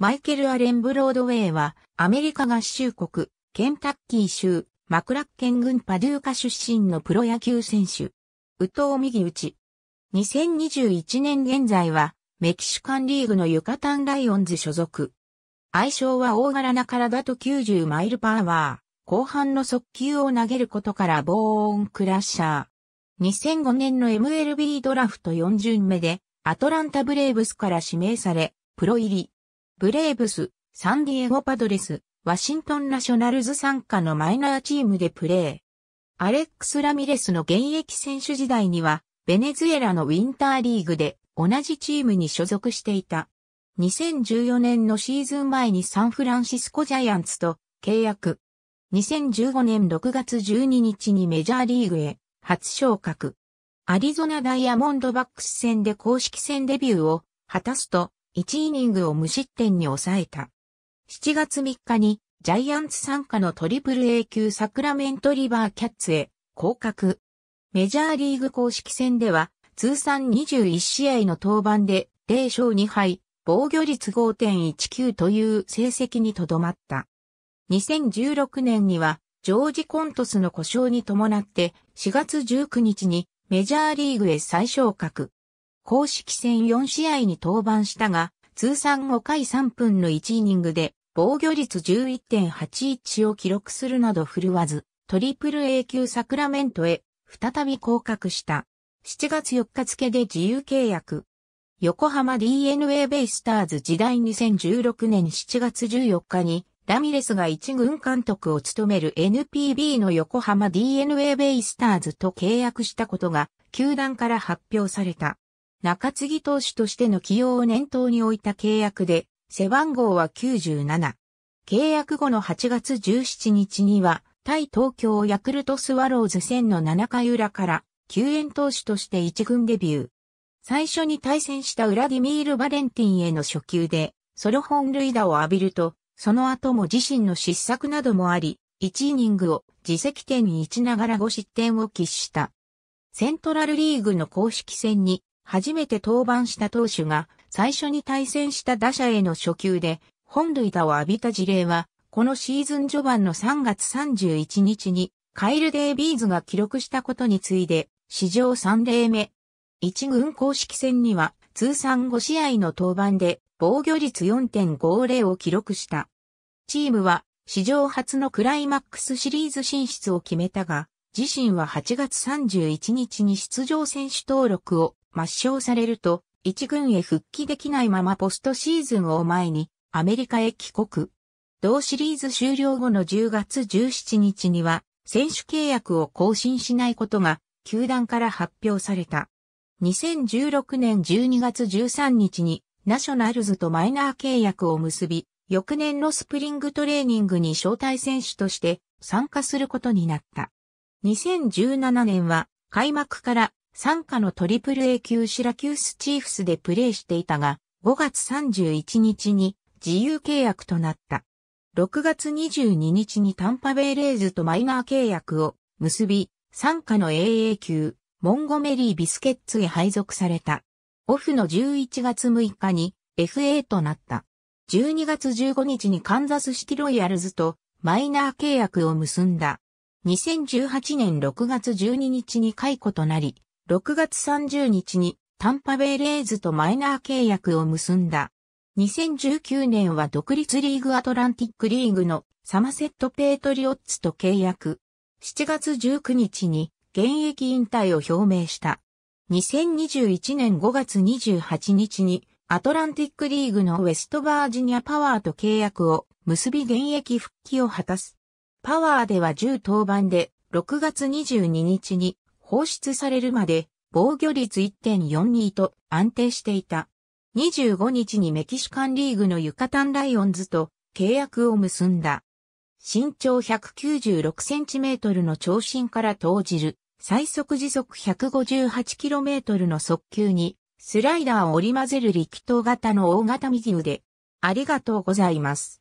マイケル・アレン・ブロードウェイは、アメリカ合衆国、ケンタッキー州、マクラッケン郡パドゥーカ出身のプロ野球選手。宇藤右打ち。2021年現在は、メキシカンリーグのユカタンライオンズ所属。愛称は大柄な体と90マイルパワー。後半の速球を投げることからボーンクラッシャー。2005年の MLB ドラフト4巡目で、アトランタブレーブスから指名され、プロ入り。ブレーブス、サンディエゴパドレス、ワシントンナショナルズ参加のマイナーチームでプレー。アレックス・ラミレスの現役選手時代には、ベネズエラのウィンターリーグで同じチームに所属していた。2014年のシーズン前にサンフランシスコジャイアンツと契約。2015年6月12日にメジャーリーグへ初昇格。アリゾナダイヤモンドバックス戦で公式戦デビューを果たすと、1イニングを無失点に抑えた。7月3日にジャイアンツ参加のトリプル A 級サクラメントリバーキャッツへ降格。メジャーリーグ公式戦では通算21試合の登板で0勝2敗、防御率5.19という成績にとどまった。2016年にはジョージ・コントスの故障に伴って4月19日にメジャーリーグへ再昇格。公式戦4試合に登板したが、通算5回3分の1イニングで、防御率11.81を記録するなど振るわず、トリプル A 級サクラメントへ、再び降格した。7月4日付で自由契約。横浜 DNA ベイスターズ時代2016年7月14日に、ラミレスが一軍監督を務める NPB の横浜 DNA ベイスターズと契約したことが、球団から発表された。中継ぎ投手としての起用を念頭に置いた契約で、背番号は97。契約後の8月17日には、対東京ヤクルトスワローズ戦の7回裏から、救援投手として1軍デビュー。最初に対戦したウラディミール・バレンティンへの初球で、ソロ本塁打を浴びると、その後も自身の失策などもあり、1イニングを自責点に1ながら5失点を喫した。セントラルリーグの公式戦に初めて登板した投手が最初に対戦した打者への初球で本塁打を浴びた事例は、このシーズン序盤の3月31日にカイル・デービーズが記録したことに次いで、史上3例目。1軍公式戦には通算5試合の登板で防御率4.50を記録した。チームは史上初のクライマックスシリーズ進出を決めたが、自身は8月31日に出場選手登録を抹消されると、一軍へ復帰できないままポストシーズンを前にアメリカへ帰国。同シリーズ終了後の10月17日には選手契約を更新しないことが球団から発表された。2016年12月13日にナショナルズとマイナー契約を結び、翌年のスプリングトレーニングに招待選手として参加することになった。2017年は開幕から参加のトリプル A 級シラキュースチーフスでプレーしていたが、5月31日に自由契約となった。6月22日にタンパベイレーズとマイナー契約を結び、参加の AA 級、モンゴメリー・ビスケッツへ配属された。オフの11月6日に FA となった。12月15日にカンザスシティロイヤルズとマイナー契約を結んだ。2018年6月12日に解雇となり、6月30日にタンパベイレイズとマイナー契約を結んだ。2019年は独立リーグアトランティックリーグのサマセット・ペートリオッツと契約。7月19日に現役引退を表明した。2021年5月28日にアトランティックリーグのウェストバージニアパワーと契約を結び現役復帰を果たす。パワーでは10登板で6月22日に放出されるまで防御率1.42と安定していた。25日にメキシカンリーグのユカタンライオンズと契約を結んだ。身長196センチメートルの長身から投じる最速時速158キロメートルの速球にスライダーを織り交ぜる力投型の大型右腕。ありがとうございます。